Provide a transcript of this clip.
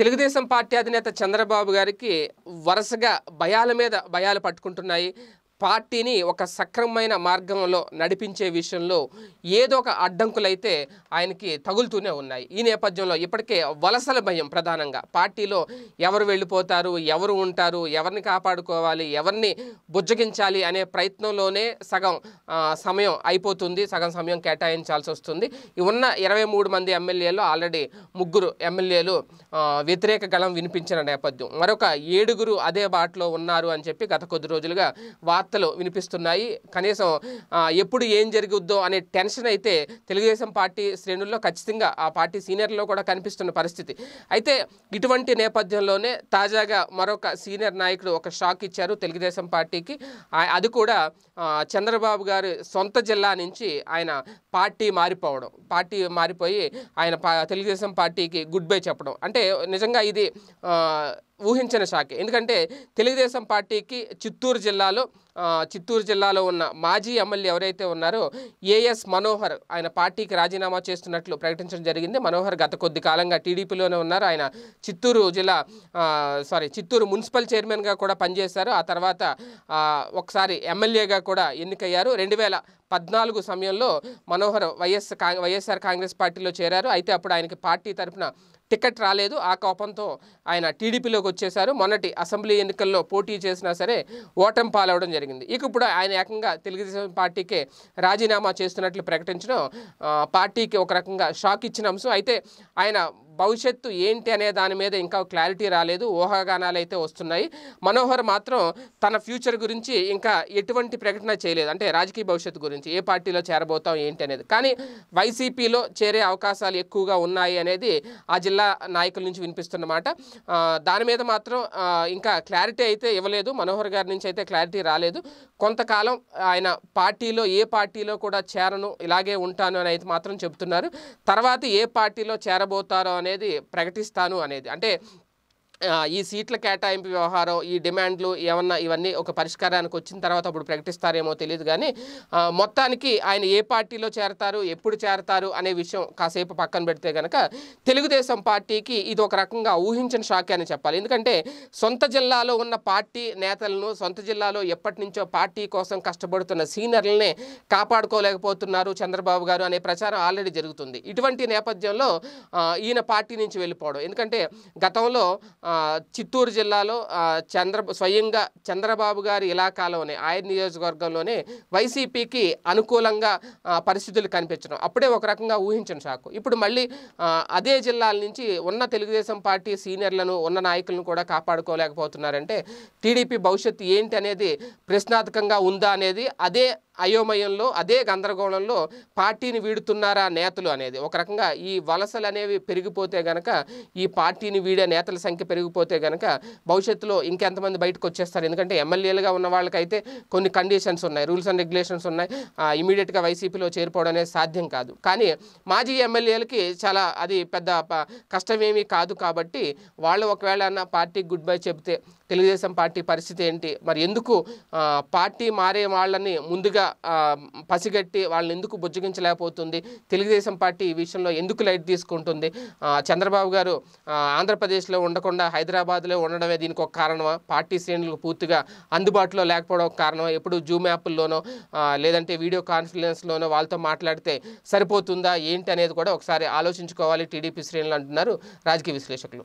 Telugu Desam party అధినేత చంద్రబాబు గారికి వరుసగా భయాల మీద భయాలు పట్టుకుంటున్నాయి పార్టీని ఒక సక్రమమైన మార్గంలో నడిపించే విషయంలో ఏదో ఒక అడ్డంకులైతే ఆయనకి తగులుతూనే ఉన్నాయి ఈ నేపథ్యంలో ఇప్పటికే వలసల భయం ప్రధానంగా పార్టీలో ఎవరు వెళ్ళిపోతారు ఎవరు ఉంటారు ఎవరిని కాపాడుకోవాలి ఎవరిని బుజ్జగించాలి అనే ప్రయత్నంలోనే సగం సమయం అయిపోతుంది సగం సమయం కేటాయించాల్సి వస్తుంది ఉన్న ఇరవై మూడు మంది ఎమ్మెల్యేలు ఆల్రెడీ ముగ్గురు ఎమ్మెల్యేలు వ్యతిరేక గళం వినిపించిన నేపథ్యం మరొక ఏడుగురు అదే బాటలో ఉన్నారు అని చెప్పి గత కొద్ది రోజులుగా వార్తలు వినిపిస్తున్నాయి కనీసం ఎప్పుడు ఏం జరుగుద్దో అనే టెన్షన్ అయితే తెలుగుదేశం పార్టీ శ్రేణుల్లో ఖచ్చితంగా ఆ పార్టీ సీనియర్లో కూడా కనిపిస్తున్న పరిస్థితి అయితే ఇటువంటి నేపథ్యంలోనే తాజాగా మరొక సీనియర్ నాయకుడు ఒక షాక్ ఇచ్చారు తెలుగుదేశం పార్టీకి అది కూడా చంద్రబాబు గారి సొంత జిల్లా నుంచి ఆయన పార్టీ మారిపోవడం పార్టీ మారిపోయి ఆయన తెలుగుదేశం పార్టీకి గుడ్ బై చెప్పడం అంటే నిజంగా ఇది ఊహించిన షాకే ఎందుకంటే తెలుగుదేశం పార్టీకి చిత్తూరు జిల్లాలో చిత్తూరు జిల్లాలో ఉన్న మాజీ ఎమ్మెల్యే ఎవరైతే ఉన్నారో ఏఎస్ మనోహర్ ఆయన పార్టీకి రాజీనామా చేస్తున్నట్లు ప్రకటించడం జరిగింది మనోహర్ గత కొద్ది కాలంగా టీడీపీలోనే ఉన్నారు ఆయన చిత్తూరు జిల్లా సారీ చిత్తూరు మున్సిపల్ చైర్మన్గా కూడా పనిచేశారు ఆ తర్వాత ఒకసారి ఎమ్మెల్యేగా కూడా ఎన్నికయ్యారు రెండు వేల పద్నాలుగు సమయంలో మనోహర్ వైఎస్ కా వైఎస్ఆర్ కాంగ్రెస్ పార్టీలో చేరారు అయితే అప్పుడు ఆయనకి పార్టీ తరఫున టికెట్ రాలేదు ఆ కోపంతో ఆయన టీడీపీలోకి వచ్చేశారు మొన్నటి అసెంబ్లీ ఎన్నికల్లో పోటీ చేసినా సరే ఓటమి పాలవడం జరిగింది ఇక ఇప్పుడు ఆయన ఏకంగా తెలుగుదేశం పార్టీకే రాజీనామా చేస్తున్నట్లు ప్రకటించడం పార్టీకి ఒక రకంగా షాక్ ఇచ్చిన అంశం అయితే ఆయన భవిష్యత్తు ఏంటి అనే దాని మీద ఇంకా క్లారిటీ రాలేదు ఊహాగానాలు అయితే వస్తున్నాయి మనోహర్ మాత్రం తన ఫ్యూచర్ గురించి ఇంకా ఎటువంటి ప్రకటన చేయలేదు అంటే రాజకీయ భవిష్యత్తు గురించి ఏ పార్టీలో చేరబోతాం ఏంటి అనేది కానీ వైసీపీలో చేరే అవకాశాలు ఎక్కువగా ఉన్నాయి అనేది ఆ జిల్లా నాయకుల నుంచి వినిపిస్తున్నమాట దాని మీద మాత్రం ఇంకా క్లారిటీ అయితే ఇవ్వలేదు మనోహర్ గారి నుంచి అయితే క్లారిటీ రాలేదు కొంతకాలం ఆయన పార్టీలో ఏ పార్టీలో కూడా చేరను ఇలాగే ఉంటాను అని అయితే మాత్రం చెప్తున్నారు తర్వాత ఏ పార్టీలో చేరబోతారో అనేది ప్రకటిస్తాను అనేది అంటే ఈ సీట్ల కేటాయింపు వ్యవహారం ఈ డిమాండ్లు ఏమన్నా ఇవన్నీ ఒక పరిష్కారానికి వచ్చిన తర్వాత అప్పుడు ప్రకటిస్తారేమో తెలియదు కానీ మొత్తానికి ఆయన ఏ పార్టీలో చేరతారు ఎప్పుడు చేరతారు అనే విషయం కాసేపు పక్కన పెడితే కనుక తెలుగుదేశం పార్టీకి ఇది ఒక రకంగా ఊహించిన షాకే అని చెప్పాలి ఎందుకంటే సొంత జిల్లాలో ఉన్న పార్టీ నేతలను సొంత జిల్లాలో ఎప్పటి నుంచో పార్టీ కోసం కష్టపడుతున్న సీనియర్లనే కాపాడుకోలేకపోతున్నారు చంద్రబాబు గారు అనే ప్రచారం ఆల్రెడీ జరుగుతుంది ఇటువంటి నేపథ్యంలో ఈయన పార్టీ నుంచి వెళ్ళిపోవడం ఎందుకంటే గతంలో చిత్తూరు జిల్లాలో చంద్ర స్వయంగా చంద్రబాబు గారి ఇలాకాలోనే ఆయన నియోజకవర్గంలోనే వైసీపీకి అనుకూలంగా పరిస్థితులు కనిపించడం అప్పుడే ఒక రకంగా ఊహించిన షాకు ఇప్పుడు మళ్ళీ అదే జిల్లాల నుంచి ఉన్న తెలుగుదేశం పార్టీ సీనియర్లను ఉన్న నాయకులను కూడా కాపాడుకోలేకపోతున్నారంటే టీడీపీ భవిష్యత్తు ఏంటి అనేది ప్రశ్నార్థకంగా ఉందా అనేది అదే అయోమయంలో అదే గందరగోళంలో పార్టీని వీడుతున్నారా నేతలు అనేది ఒక రకంగా ఈ వలసలు అనేవి పెరిగిపోతే గనక ఈ పార్టీని వీడే నేతల సంఖ్య పెరిగిపోతే గనక భవిష్యత్తులో ఇంకెంతమంది బయటకు వచ్చేస్తారు ఎందుకంటే ఎమ్మెల్యేలుగా ఉన్న వాళ్ళకైతే కొన్ని కండిషన్స్ ఉన్నాయి రూల్స్ అండ్ రెగ్యులేషన్స్ ఉన్నాయి ఇమీడియట్గా వైసీపీలో చేరిపోవడం అనేది సాధ్యం కాదు కానీ మాజీ ఎమ్మెల్యేలకి చాలా అది పెద్ద కష్టమేమీ కాదు కాబట్టి వాళ్ళు ఒకవేళ పార్టీ గుడ్ బై చెబితే తెలుగుదేశం పార్టీ పరిస్థితి ఏంటి మరి ఎందుకు పార్టీ మారే వాళ్ళని ముందుగా పసిగట్టి వాళ్ళని ఎందుకు బుజ్జగించలేకపోతుంది తెలుగుదేశం పార్టీ ఈ విషయంలో ఎందుకు లైట్ తీసుకుంటుంది చంద్రబాబు గారు ఆంధ్రప్రదేశ్లో ఉండకుండా హైదరాబాద్లో ఉండడమే దీనికి ఒక కారణమా పార్టీ శ్రేణులకు పూర్తిగా అందుబాటులో లేకపోవడం ఒక కారణమా ఎప్పుడు జూమ్ యాప్ల్లోనో లేదంటే వీడియో కాన్ఫరెన్స్లోనో వాళ్ళతో మాట్లాడితే సరిపోతుందా ఏంటి అనేది కూడా ఒకసారి ఆలోచించుకోవాలి టీడీపీ శ్రేణులు అంటున్నారు రాజకీయ విశ్లేషకులు